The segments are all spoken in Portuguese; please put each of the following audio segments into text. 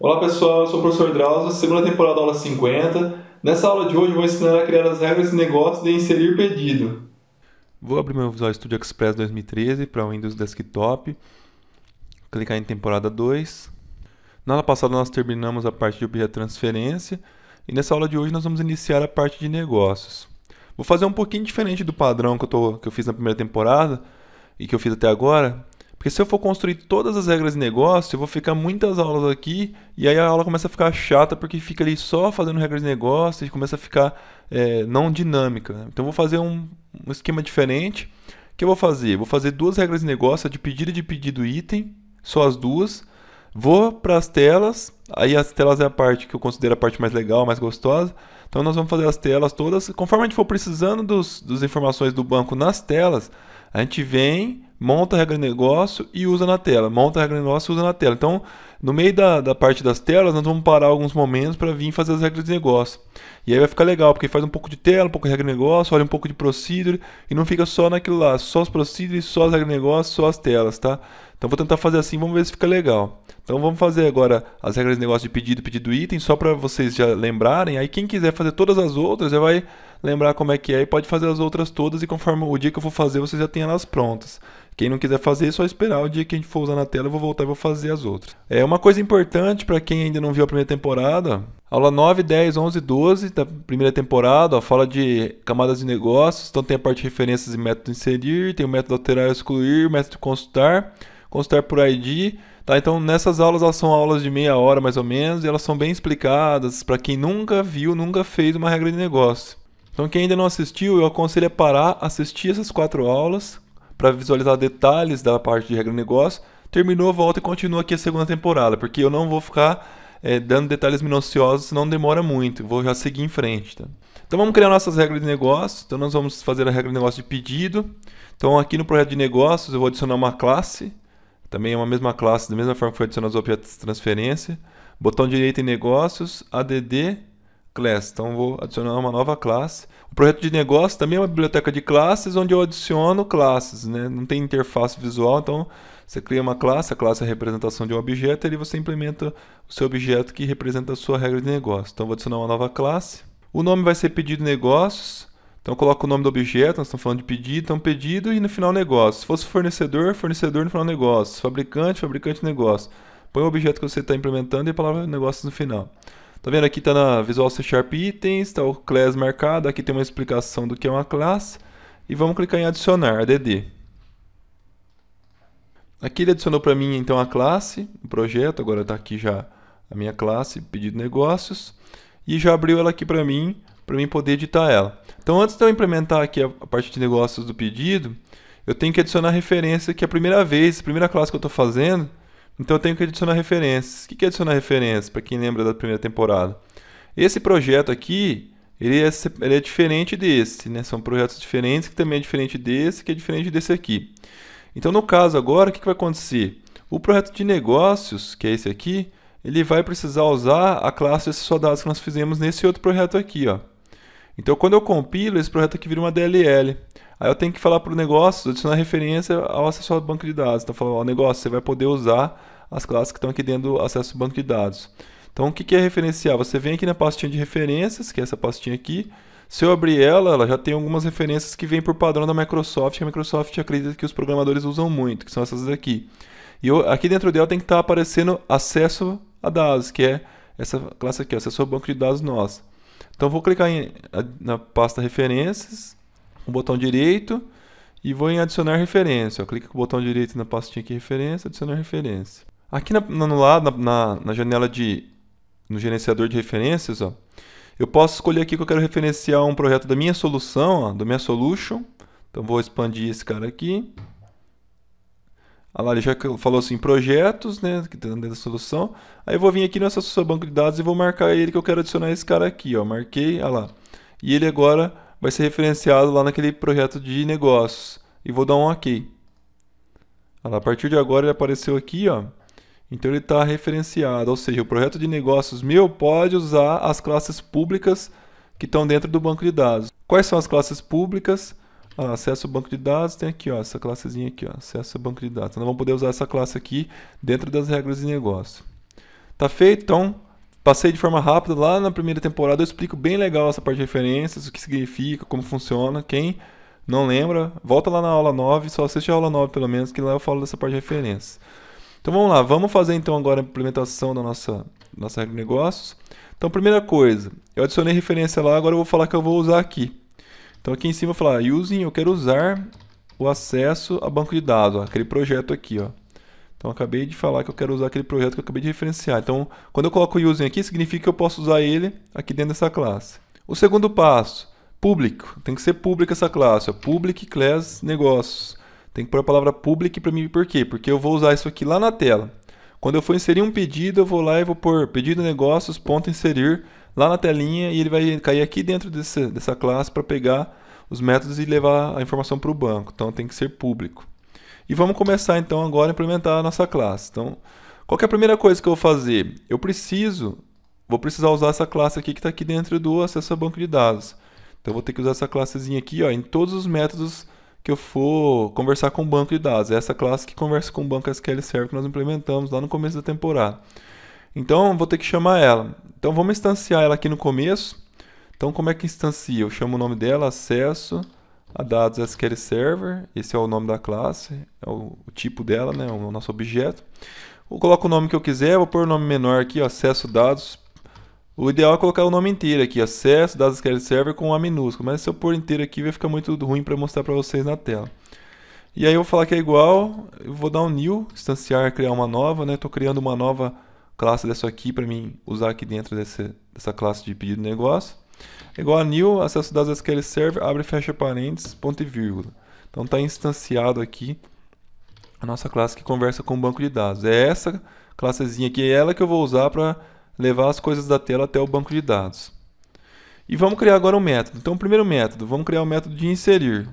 Olá pessoal, eu sou o professor Drauzio, segunda temporada aula 50. Nessa aula de hoje eu vou ensinar a criar as regras de negócio de inserir pedido. Vou abrir meu Visual Studio Express 2013 para o Windows Desktop, clicar em temporada 2. Na aula passada nós terminamos a parte de objeto transferência e nessa aula de hoje nós vamos iniciar a parte de negócios. Vou fazer um pouquinho diferente do padrão que eu, tô, que eu fiz na primeira temporada e que eu fiz até agora, porque se eu for construir todas as regras de negócio, eu vou ficar muitas aulas aqui e aí a aula começa a ficar chata porque fica ali só fazendo regras de negócio e começa a ficar é, não dinâmica. Né? Então eu vou fazer um, um esquema diferente. O que eu vou fazer? Vou fazer duas regras de negócio, a de pedido e de pedido item, só as duas. Vou para as telas, aí as telas é a parte que eu considero a parte mais legal, mais gostosa. Então nós vamos fazer as telas todas. Conforme a gente for precisando dos, dos informações do banco nas telas, a gente vem, monta a regra de negócio e usa na tela. Monta a regra de negócio e usa na tela. Então, no meio da, da parte das telas, nós vamos parar alguns momentos para vir fazer as regras de negócio. E aí vai ficar legal, porque faz um pouco de tela, um pouco de regra de negócio, olha um pouco de procedure e não fica só naquilo lá, só os procedures, só as regras de negócio, só as telas, tá? Então vou tentar fazer assim, vamos ver se fica legal. Então vamos fazer agora as regras de negócio de pedido, pedido item, só para vocês já lembrarem. Aí quem quiser fazer todas as outras, já vai lembrar como é que é e pode fazer as outras todas e conforme o dia que eu for fazer, vocês já têm elas prontas. Quem não quiser fazer, é só esperar o dia que a gente for usar na tela, eu vou voltar e vou fazer as outras. É uma coisa importante para quem ainda não viu a primeira temporada, aula 9, 10, 11 12 da primeira temporada, ó, fala de camadas de negócios, então tem a parte de referências e método inserir, tem o método alterar e excluir, método consultar consultar por ID. Tá? Então, nessas aulas, elas são aulas de meia hora mais ou menos, e elas são bem explicadas para quem nunca viu, nunca fez uma regra de negócio. Então, quem ainda não assistiu, eu aconselho a parar, assistir essas quatro aulas para visualizar detalhes da parte de regra de negócio. Terminou, volta e continua aqui a segunda temporada, porque eu não vou ficar é, dando detalhes minuciosos, não demora muito. Vou já seguir em frente. Tá? Então vamos criar nossas regras de negócio. Então nós vamos fazer a regra de negócio de pedido. Então aqui no projeto de negócios eu vou adicionar uma classe também é uma mesma classe, da mesma forma que foi adicionado os objetos de transferência. Botão direito em negócios, ADD, class. Então vou adicionar uma nova classe. O projeto de negócio também é uma biblioteca de classes, onde eu adiciono classes, né? Não tem interface visual, então você cria uma classe, a classe é a representação de um objeto, e ali você implementa o seu objeto que representa a sua regra de negócio. Então vou adicionar uma nova classe. O nome vai ser pedido negócios. Então coloca o nome do objeto, nós estamos falando de pedido, então pedido e no final negócio. Se fosse fornecedor, fornecedor no final negócio. Fabricante, fabricante negócio. Põe o objeto que você está implementando e a palavra negócio no final. Tá vendo aqui está na Visual C Sharp Itens, está o class marcado, aqui tem uma explicação do que é uma classe. E vamos clicar em adicionar, add. Aqui ele adicionou para mim então a classe, o projeto, agora está aqui já a minha classe, pedido negócios. E já abriu ela aqui para mim, para mim poder editar ela. Então, antes de eu implementar aqui a, parte de negócios do pedido, eu tenho que adicionar referência, que é a primeira vez, a primeira classe que eu estou fazendo, então eu tenho que adicionar referências. O que é adicionar referência, para quem lembra da primeira temporada? Esse projeto aqui, ele é, ele é, diferente desse, né? São projetos diferentes, que também é diferente desse, que é diferente desse aqui. Então, no caso agora, o que, vai acontecer? O projeto de negócios, que é esse aqui, ele vai precisar usar a classe de dados que nós fizemos nesse outro projeto aqui, ó. Então, quando eu compilo, esse projeto aqui vira uma DLL. Aí eu tenho que falar para o negócio, adicionar referência ao acesso ao banco de dados. Então, falar, ó, negócio, você vai poder usar as classes que estão aqui dentro do acesso ao banco de dados. Então, o que, é referenciar? Você vem aqui na pastinha de referências, que é essa pastinha aqui. Se eu abrir ela, ela já tem algumas referências que vêm por padrão da Microsoft, que a Microsoft acredita que os programadores usam muito, que são essas daqui. E eu, aqui dentro dela tem que estar aparecendo acesso a dados, que é essa classe aqui, acesso ao banco de dados nosso. Então vou clicar em, na pasta referências, com o botão direito e vou em adicionar referência. Eu clico com o botão direito na pastinha aqui referência, adicionar referência. Aqui na, no lado, na, na, janela de no gerenciador de referências, ó, eu posso escolher aqui que eu quero referenciar um projeto da minha solução, ó, do minha solution. Então vou expandir esse cara aqui. Ah lá, ele já falou assim, projetos, né, que tá dentro da solução. Aí eu vou vir aqui nessa seu banco de dados e vou marcar ele que eu quero adicionar esse cara aqui, ó. Marquei, ah lá. E ele agora vai ser referenciado lá naquele projeto de negócios. E vou dar um OK. lá, a partir de agora ele apareceu aqui, ó. Então ele está referenciado, ou seja, o projeto de negócios meu pode usar as classes públicas que estão dentro do banco de dados. Quais são as classes públicas? acesso ao banco de dados, tem aqui, ó, essa classezinha aqui, ó, acesso ao banco de dados. Então, nós vamos poder usar essa classe aqui dentro das regras de negócio. Tá feito? Então, passei de forma rápida. Lá na primeira temporada eu explico bem legal essa parte de referências, o que significa, como funciona. Quem não lembra, volta lá na aula 9, só assiste a aula 9 pelo menos, que lá eu falo dessa parte de referências. Então vamos lá, vamos fazer então agora a implementação da nossa, nossa regra de negócios. Então, primeira coisa, eu adicionei referência lá, agora eu vou falar que eu vou usar aqui. Então aqui em cima eu vou falar, using, eu quero usar o acesso a banco de dados, ó, aquele projeto aqui, ó. Então acabei de falar que eu quero usar aquele projeto que eu acabei de referenciar. Então, quando eu coloco o using aqui, significa que eu posso usar ele aqui dentro dessa classe. O segundo passo, público. Tem que ser público essa classe, ó, public class negócios. Tem que pôr a palavra public para mim, por quê? Porque eu vou usar isso aqui lá na tela. Quando eu for inserir um pedido, eu vou lá e vou pôr pedido negócios ponto inserir lá na telinha e ele vai cair aqui dentro desse, dessa classe para pegar os métodos e levar a informação para o banco. Então tem que ser público. E vamos começar então agora a implementar a nossa classe. Então, qual é a primeira coisa que eu vou fazer? Eu preciso, vou precisar usar essa classe aqui que está aqui dentro do acesso ao banco de dados. Então eu vou ter que usar essa classezinha aqui ó, em todos os métodos que eu for conversar com o banco de dados. É essa classe que conversa com o banco SQL Server que nós implementamos lá no começo da temporada. Então, vou ter que chamar ela. Então vamos instanciar ela aqui no começo. Então como é que instancia? Eu chamo o nome dela, acesso a dados SQL Server, esse é o nome da classe, é o, o tipo dela, né, o nosso objeto. Eu coloco o nome que eu quiser, vou pôr o um nome menor aqui, ó, acesso dados. O ideal é colocar o nome inteiro aqui, acesso dados SQL Server com A minúsculo, mas se eu pôr inteiro aqui vai ficar muito ruim para mostrar para vocês na tela. E aí eu vou falar que é igual, eu vou dar um new, instanciar, criar uma nova, né, estou criando uma nova classe dessa aqui para mim usar aqui dentro desse, dessa classe de pedido de negócio. Igual a new, acesso dados SQL Server, abre e fecha parênteses, ponto e vírgula. Então está instanciado aqui a nossa classe que conversa com o banco de dados. É essa classezinha aqui, é ela que eu vou usar para levar as coisas da tela até o banco de dados. E vamos criar agora um método. Então, o primeiro método, vamos criar o um método de inserir.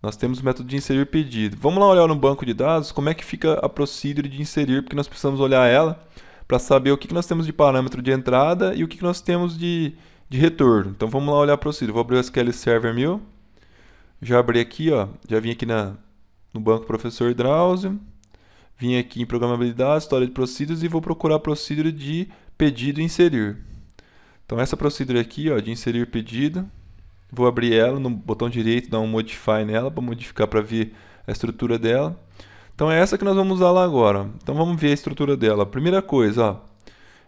Nós temos o método de inserir pedido. Vamos lá olhar no banco de dados como é que fica a procedure de inserir, porque nós precisamos olhar ela para saber o que, que nós temos de parâmetro de entrada e o que, que nós temos de, de retorno. Então vamos lá olhar para o sítio. Vou abrir o SQL Server 1000. Já abri aqui, ó, já vim aqui na, no banco professor Drauzio. Vim aqui em programabilidade, história de procedures e vou procurar procedure de pedido inserir. Então essa procedure aqui, ó, de inserir pedido, vou abrir ela no botão direito, dar um modify nela para modificar para ver a estrutura dela. Então é essa que nós vamos usar lá agora. Então vamos ver a estrutura dela. Primeira coisa, ó,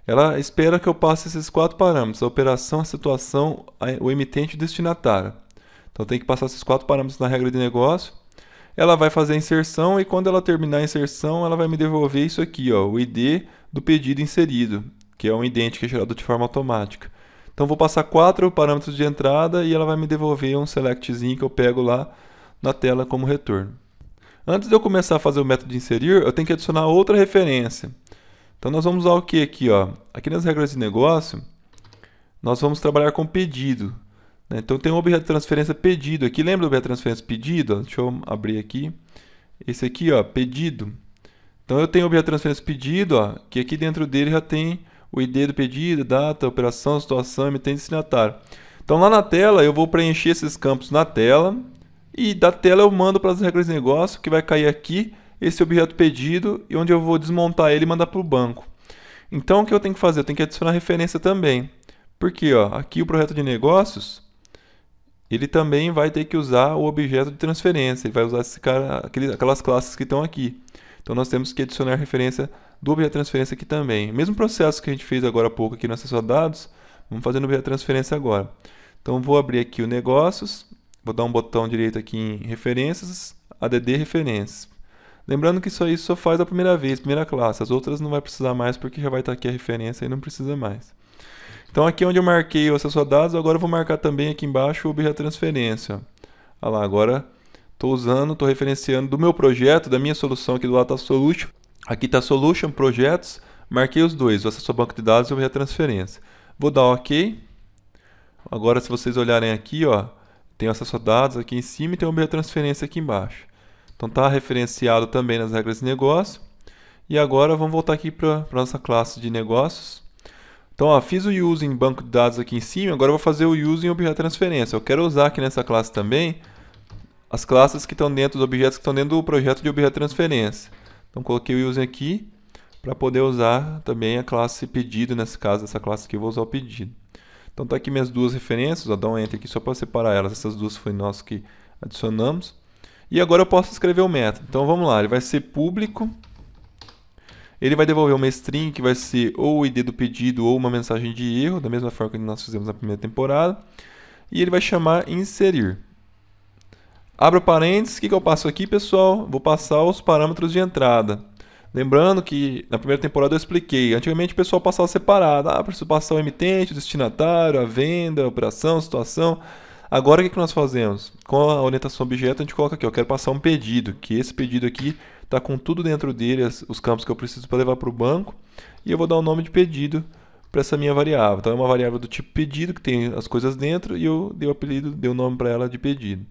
ela espera que eu passe esses quatro parâmetros, a operação, a situação, o emitente e o destinatário. Então tem que passar esses quatro parâmetros na regra de negócio. Ela vai fazer a inserção e quando ela terminar a inserção, ela vai me devolver isso aqui, ó, o ID do pedido inserido, que é um idêntico que é gerado de forma automática. Então vou passar quatro parâmetros de entrada e ela vai me devolver um selectzinho que eu pego lá na tela como retorno. Antes de eu começar a fazer o método de inserir, eu tenho que adicionar outra referência. Então nós vamos usar o que aqui? Ó? Aqui nas regras de negócio, nós vamos trabalhar com pedido. Né? Então tem um objeto de transferência pedido aqui. Lembra do objeto de transferência pedido? Deixa eu abrir aqui. Esse aqui, ó, pedido. Então eu tenho o objeto de transferência pedido, ó, que aqui dentro dele já tem o ID do pedido, data, operação, situação, emitente destinatário. Então lá na tela eu vou preencher esses campos na tela e da tela eu mando para as regras de negócio, que vai cair aqui, esse objeto pedido, e onde eu vou desmontar ele e mandar para o banco. Então o que eu tenho que fazer? Eu tenho que adicionar referência também. Porque ó, aqui o projeto de negócios, ele também vai ter que usar o objeto de transferência. Ele vai usar esse cara, aquele, aquelas classes que estão aqui. Então nós temos que adicionar referência do objeto de transferência aqui também. Mesmo processo que a gente fez agora há pouco aqui no acesso a dados, vamos fazer no objeto de transferência agora. Então vou abrir aqui o negócios, Vou dar um botão direito aqui em referências, add referências. Lembrando que isso aí só faz a primeira vez, primeira classe. As outras não vai precisar mais porque já vai estar aqui a referência e não precisa mais. Então aqui onde eu marquei o acesso a dados, agora eu vou marcar também aqui embaixo o objeto transferência. Olha lá, agora estou usando, estou referenciando do meu projeto, da minha solução aqui do lado está Solution. Aqui está Solution, Projetos, marquei os dois, o acesso ao banco de dados e o objeto transferência. Vou dar OK. Agora se vocês olharem aqui, ó, tenho acesso a dados aqui em cima e tenho objeto transferência aqui embaixo. Então está referenciado também nas regras de negócio. E agora vamos voltar aqui para a nossa classe de negócios. Então, ó, fiz o use em banco de dados aqui em cima, agora vou fazer o use em objeto transferência. Eu quero usar aqui nessa classe também as classes que estão dentro dos objetos que estão dentro do projeto de objeto transferência. Então, coloquei o use aqui para poder usar também a classe pedido, nesse caso, essa classe que eu vou usar o pedido. Então está aqui minhas duas referências, vou dar um enter aqui só para separar elas. Essas duas foi nós que adicionamos. E agora eu posso escrever o método. Então vamos lá, ele vai ser público. Ele vai devolver uma string que vai ser ou o ID do pedido ou uma mensagem de erro, da mesma forma que nós fizemos na primeira temporada. E ele vai chamar inserir. Abra parênteses, o que, que eu passo aqui, pessoal? Vou passar os parâmetros de entrada. Lembrando que na primeira temporada eu expliquei, antigamente o pessoal passava separado, ah, participação emitente, destinatário, a venda, a operação, a situação. Agora o que, que nós fazemos? Com a orientação objeto a gente coloca aqui, eu quero passar um pedido, que esse pedido aqui está com tudo dentro dele, os campos que eu preciso para levar para o banco, e eu vou dar o nome de pedido para essa minha variável. Então é uma variável do tipo pedido, que tem as coisas dentro, e eu dei o apelido, dei o nome para ela de pedido.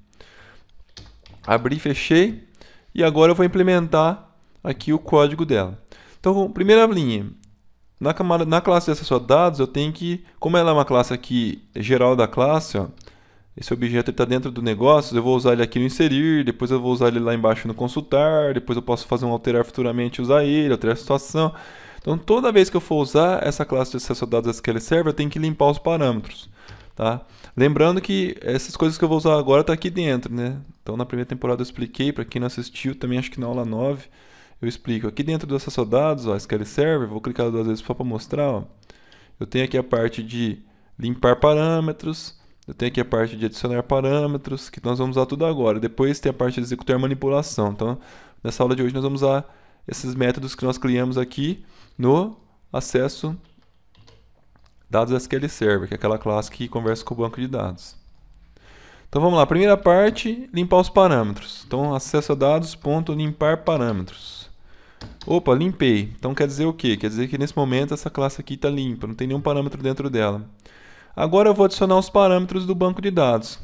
Abri, fechei, e agora eu vou implementar aqui o código dela. Então, primeira linha, na, camada, na classe de acesso a dados, eu tenho que, como ela é uma classe aqui geral da classe, ó, esse objeto está dentro do negócio, eu vou usar ele aqui no inserir, depois eu vou usar ele lá embaixo no consultar, depois eu posso fazer um alterar futuramente usar ele, alterar a situação. Então, toda vez que eu for usar essa classe de acesso a dados SQL Server, eu tenho que limpar os parâmetros. Tá? Lembrando que essas coisas que eu vou usar agora estão tá aqui dentro. Né? Então, na primeira temporada eu expliquei, para quem não assistiu, também acho que na aula 9, eu explico. Aqui dentro do acesso a dados, ó, SQL Server, vou clicar duas vezes só para mostrar. Ó. Eu tenho aqui a parte de limpar parâmetros, eu tenho aqui a parte de adicionar parâmetros, que nós vamos usar tudo agora. Depois tem a parte de executar manipulação. Então, nessa aula de hoje nós vamos usar esses métodos que nós criamos aqui no acesso dados SQL Server, que é aquela classe que conversa com o banco de dados. Então vamos lá, primeira parte, limpar os parâmetros. Então acesso a dados, ponto, limpar parâmetros. Opa, limpei. Então quer dizer o quê? Quer dizer que nesse momento essa classe aqui está limpa, não tem nenhum parâmetro dentro dela. Agora eu vou adicionar os parâmetros do banco de dados.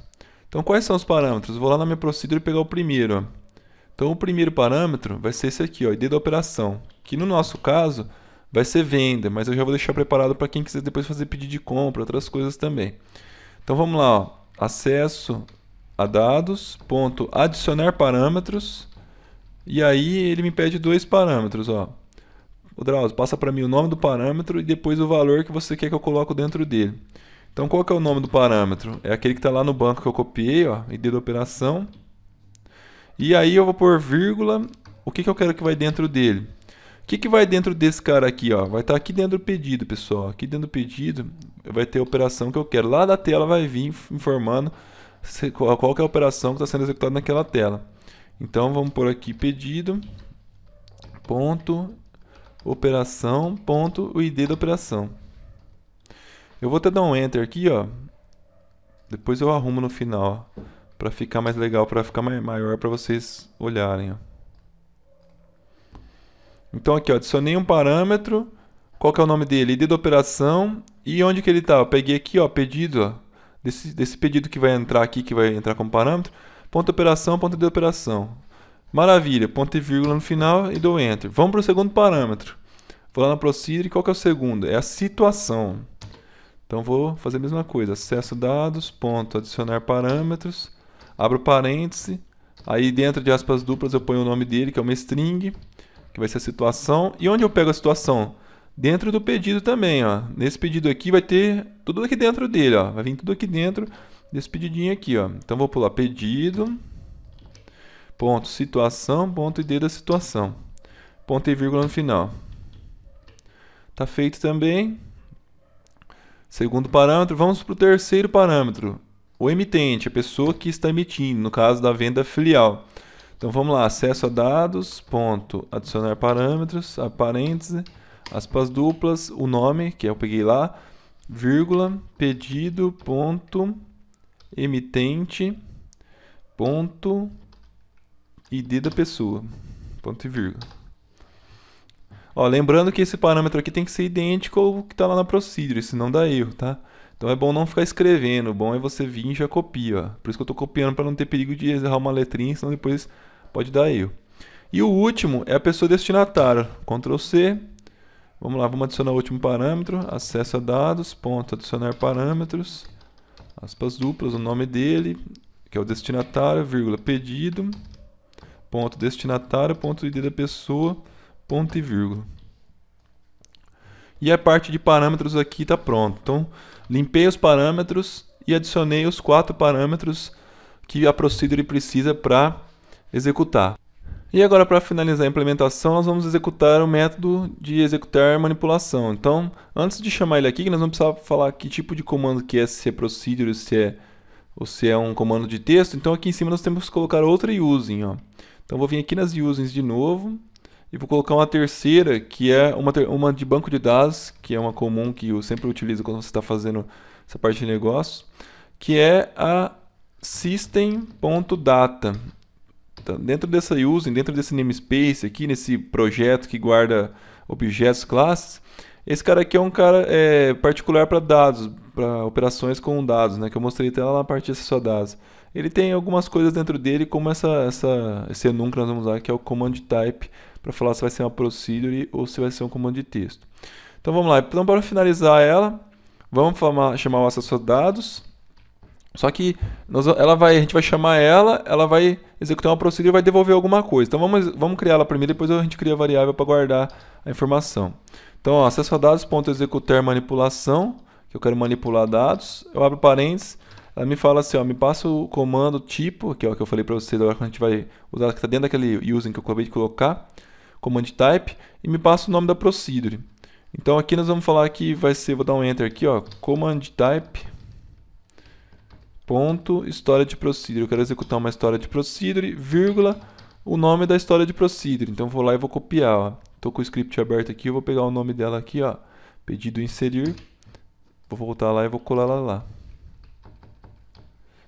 Então quais são os parâmetros? Vou lá na minha procedura e pegar o primeiro. Então o primeiro parâmetro vai ser esse aqui, ó, ID da operação, que no nosso caso vai ser venda, mas eu já vou deixar preparado para quem quiser depois fazer pedido de compra, outras coisas também. Então vamos lá, ó acesso a dados, ponto adicionar parâmetros, e aí ele me pede dois parâmetros, ó. O Drauzio, passa para mim o nome do parâmetro e depois o valor que você quer que eu coloque dentro dele. Então qual que é o nome do parâmetro? É aquele que está lá no banco que eu copiei, ó, ID da operação. E aí eu vou pôr vírgula, o que, que eu quero que vai dentro dele? O que, que vai dentro desse cara aqui? Ó? Vai estar tá aqui dentro do pedido, pessoal. Aqui dentro do pedido vai ter a operação que eu quero. Lá da tela vai vir informando qual, qual é a operação que está sendo executada naquela tela. Então vamos por aqui pedido ponto operação ponto o ID da operação. Eu vou até dar um enter aqui, ó. Depois eu arrumo no final para ficar mais legal, para ficar maior para vocês olharem, ó. Então aqui, ó, adicionei um parâmetro, qual que é o nome dele, ID da operação e onde que ele está. Eu peguei aqui, ó, pedido, ó, desse, desse pedido que vai entrar aqui, que vai entrar como parâmetro, ponto operação, ponto de operação. Maravilha, ponto e vírgula no final e dou enter. Vamos para o segundo parâmetro. Vou lá na Procedure, qual que é o segundo? É a situação. Então vou fazer a mesma coisa, acesso dados, ponto, adicionar parâmetros, abro parêntese, aí dentro de aspas duplas eu ponho o nome dele, que é uma string, que vai ser a situação. E onde eu pego a situação? Dentro do pedido também, ó. Nesse pedido aqui vai ter tudo aqui dentro dele, ó. Vai vir tudo aqui dentro desse pedidinho aqui, ó. Então vou pular pedido, ponto situação, ponto ID da situação. Ponto e vírgula no final. Tá feito também. Segundo parâmetro, vamos para o terceiro parâmetro. O emitente, a pessoa que está emitindo, no caso da venda filial. Então vamos lá, acesso a dados, ponto, adicionar parâmetros, a parêntese, aspas duplas, o nome, que eu peguei lá, vírgula, pedido, ponto, emitente, ponto, ID da pessoa, ponto e vírgula. Ó, lembrando que esse parâmetro aqui tem que ser idêntico ao que está lá na procedure, senão dá erro, tá? Então é bom não ficar escrevendo, o bom é você vir e já copia. Ó. Por isso que eu estou copiando para não ter perigo de errar uma letrinha, senão depois pode dar erro. E o último é a pessoa destinatária. Ctrl C. Vamos lá, vamos adicionar o último parâmetro. a dados, ponto, adicionar parâmetros. Aspas duplas, o nome dele, que é o destinatário, vírgula, pedido. Ponto destinatário, ponto ID da pessoa, ponto e vírgula. E a parte de parâmetros aqui está pronta. Então, limpei os parâmetros e adicionei os quatro parâmetros que a procedure precisa para executar. E agora para finalizar a implementação, nós vamos executar o método de executar manipulação. Então, antes de chamar ele aqui, nós vamos precisar falar que tipo de comando que é, se é procedure, se é, ou se é um comando de texto. Então aqui em cima nós temos que colocar outra using. Ó. Então vou vir aqui nas usings de novo e vou colocar uma terceira, que é uma, uma de banco de dados, que é uma comum que eu sempre utilizo quando você está fazendo essa parte de negócio, que é a system.data. Então, dentro dessa using, dentro desse namespace aqui, nesse projeto que guarda objetos, classes, esse cara aqui é um cara é, particular para dados, para operações com dados, né? Que eu mostrei até lá na parte de acesso a dados. Ele tem algumas coisas dentro dele, como essa, essa, esse enum que nós vamos usar, que é o command type, para falar se vai ser uma procedure ou se vai ser um comando de texto. Então vamos lá. Então para finalizar ela, vamos chamar o acesso a dados. Só que nós, ela vai, a gente vai chamar ela, ela vai executar uma procedura e vai devolver alguma coisa. Então vamos, vamos criar ela primeiro, depois a gente cria a variável para guardar a informação. Então, ó, acesso a dados.executar manipulação, que eu quero manipular dados. Eu abro parênteses, ela me fala assim, ó, me passa o comando tipo, que é o que eu falei para vocês agora que a gente vai usar, que está dentro daquele using que eu acabei de colocar, command type, e me passa o nome da procedure. Então aqui nós vamos falar que vai ser, vou dar um enter aqui, ó, command type ponto, história de procedure. Eu quero executar uma história de procedure, vírgula, o nome da história de procedure. Então vou lá e vou copiar, Estou Tô com o script aberto aqui, eu vou pegar o nome dela aqui, ó. Pedido inserir. Vou voltar lá e vou colar ela lá.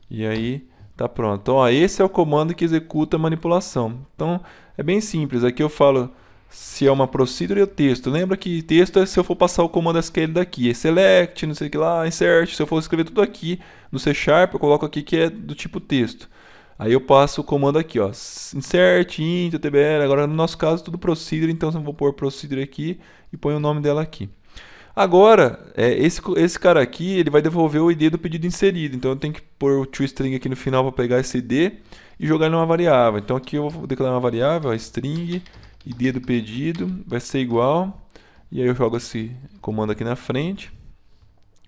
E aí, tá pronto. Então, ó, esse é o comando que executa a manipulação. Então, é bem simples. Aqui eu falo se é uma procedure ou texto. Lembra que texto é se eu for passar o comando SQL daqui, é select, não sei o que lá, insert, se eu for escrever tudo aqui no C Sharp, eu coloco aqui que é do tipo texto. Aí eu passo o comando aqui, ó, insert, int, tbl. agora no nosso caso tudo procedure, então eu vou pôr procedure aqui e põe o nome dela aqui. Agora, é, esse, esse cara aqui, ele vai devolver o id do pedido inserido, então eu tenho que pôr o toString aqui no final para pegar esse id e jogar ele numa variável. Então aqui eu vou declarar uma variável, ó, string, ID do pedido vai ser igual. E aí eu jogo esse comando aqui na frente.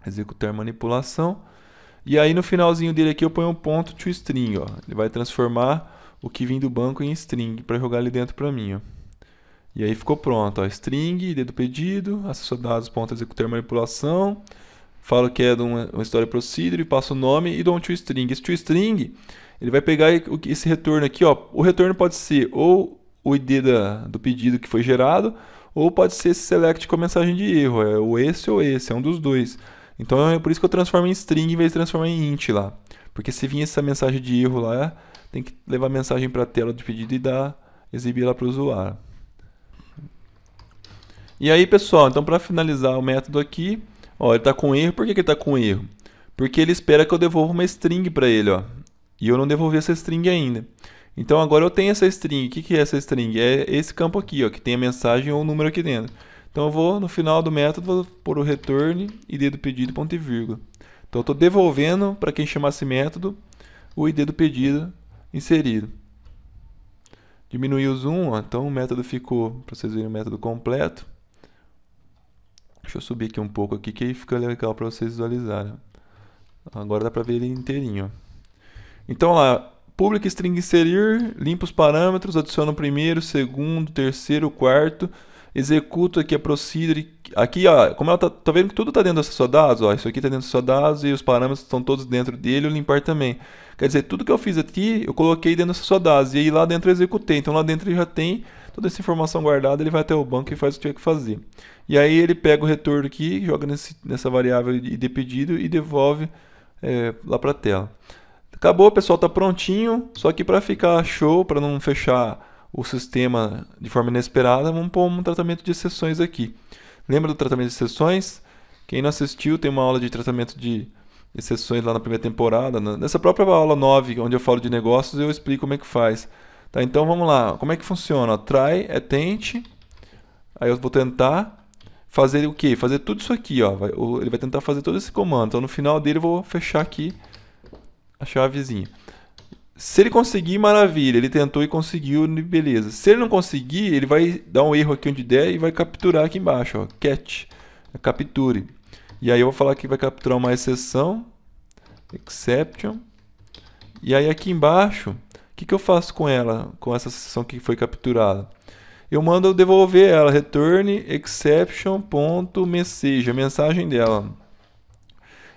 Executar manipulação. E aí no finalzinho dele aqui eu ponho um ponto to string, ó. Ele vai transformar o que vem do banco em string para jogar ali dentro para mim, ó. E aí ficou pronto, ó. String, ID do pedido, acesso dados, ponto executar manipulação. Falo que é de uma, uma história procedure, passo o nome e dou um to string. Esse to string, ele vai pegar esse retorno aqui, ó. O retorno pode ser ou o ID da, do pedido que foi gerado, ou pode ser esse select com a mensagem de erro, é o esse ou esse, é um dos dois. Então é por isso que eu transformo em string em vez de transformar em int lá. Porque se vir essa mensagem de erro lá, tem que levar a mensagem para a tela do pedido e dar, exibir lá para o usuário. E aí, pessoal, então para finalizar o método aqui, ó, ele está com erro. Por que, que ele está com erro? Porque ele espera que eu devolva uma string para ele, ó. E eu não devolvi essa string ainda. Então agora eu tenho essa string. O que, é essa string? É esse campo aqui, ó, que tem a mensagem ou o número aqui dentro. Então eu vou no final do método, vou pôr o return, id do pedido, ponto e vírgula. Então eu estou devolvendo para quem chamar esse método o id do pedido inserido. Diminuiu o zoom, ó, então o método ficou, para vocês verem o método completo. Deixa eu subir aqui um pouco aqui que aí fica legal para vocês visualizarem. Agora dá para ver ele inteirinho. Ó. Então lá, public string inserir, limpo os parâmetros, adiciono o primeiro, segundo, terceiro, quarto, executo aqui a procedure. Aqui, ó, como ela tá, tá vendo que tudo está dentro dessa sua dados, ó, isso aqui está dentro da sua dados e os parâmetros estão todos dentro dele, eu limpar também. Quer dizer, tudo que eu fiz aqui, eu coloquei dentro dessa sua dados e aí lá dentro eu executei. Então lá dentro ele já tem toda essa informação guardada, ele vai até o banco e faz o que tinha que fazer. E aí ele pega o retorno aqui, joga nesse, nessa variável de pedido e devolve é, lá para a tela. Acabou, pessoal, tá prontinho. Só que para ficar show, para não fechar o sistema de forma inesperada, vamos pôr um tratamento de exceções aqui. Lembra do tratamento de exceções? Quem não assistiu, tem uma aula de tratamento de exceções lá na primeira temporada. Nessa própria aula 9, onde eu falo de negócios, eu explico como é que faz. Tá, então vamos lá. Como é que funciona? Try é tente. Aí eu vou tentar fazer o quê? Fazer tudo isso aqui, ó. Ele vai tentar fazer todo esse comando. Então no final dele eu vou fechar aqui chavezinha. a Se ele conseguir, maravilha. Ele tentou e conseguiu, beleza. Se ele não conseguir, ele vai dar um erro aqui onde der e vai capturar aqui embaixo, ó. Catch. Capture. E aí eu vou falar que vai capturar uma exceção. Exception. E aí aqui embaixo, o que, que eu faço com ela, com essa exceção que foi capturada? Eu mando devolver ela, return exception.message, a mensagem dela.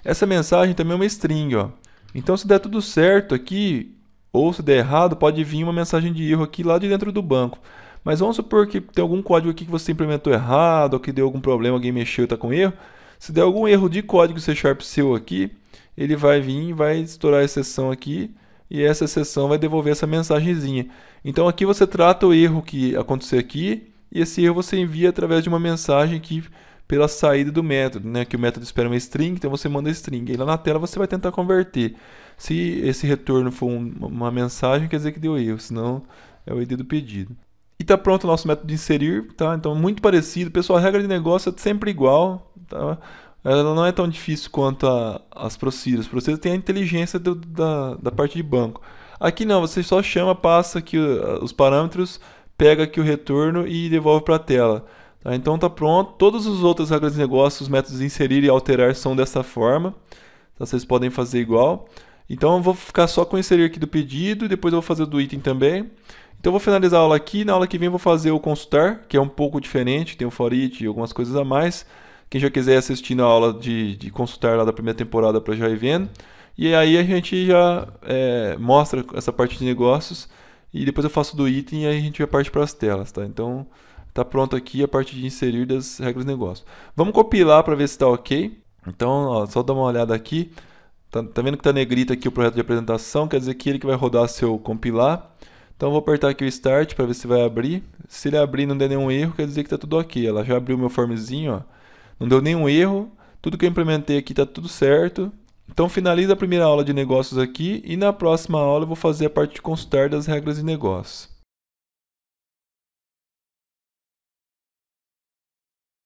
Essa mensagem também é uma string, ó. Então, se der tudo certo aqui, ou se der errado, pode vir uma mensagem de erro aqui lá de dentro do banco. Mas vamos supor que tem algum código aqui que você implementou errado, ou que deu algum problema, alguém mexeu e está com erro. Se der algum erro de código C Sharp seu aqui, ele vai vir e vai estourar a exceção aqui, e essa exceção vai devolver essa mensagenzinha. Então aqui você trata o erro que aconteceu aqui, e esse erro você envia através de uma mensagem que pela saída do método, né? Que o método espera uma string, então você manda string. E lá na tela você vai tentar converter. Se esse retorno for um, uma mensagem, quer dizer que deu erro, senão é o ID do pedido. E tá pronto o nosso método de inserir, tá? Então muito parecido. Pessoal, a regra de negócio é sempre igual, tá? Ela não é tão difícil quanto a, as procedures. Procedures tem a inteligência do, da, da parte de banco. Aqui não, você só chama, passa aqui ah, os parâmetros, pega aqui o retorno e devolve para a tela. Ah, então tá pronto. Todas as outras regras de negócio, os métodos inserir e alterar são dessa forma. Então, vocês podem fazer igual. Então eu vou ficar só com inserir aqui do pedido e depois eu vou fazer do item também. Então eu vou finalizar a aula aqui. Na aula que vem eu vou fazer o consultar, que é um pouco diferente, tem o for e algumas coisas a mais. Quem já quiser assistir na aula de, de consultar lá da primeira temporada para já ir vendo. E aí a gente já é, mostra essa parte de negócios e depois eu faço do item e aí a gente vai partir para as telas, tá? Então Tá pronto aqui a parte de inserir das regras de negócio. Vamos compilar para ver se está ok. Então, ó, só dá uma olhada aqui. Tá, tá vendo que está negrito aqui o projeto de apresentação? Quer dizer que ele que vai rodar seu compilar. Então, vou apertar aqui o Start para ver se vai abrir. Se ele abrir e não der nenhum erro, quer dizer que está tudo ok. Ela já abriu o meu formzinho, ó. não deu nenhum erro. Tudo que eu implementei aqui está tudo certo. Então finaliza a primeira aula de negócios aqui e na próxima aula eu vou fazer a parte de consultar das regras de negócios.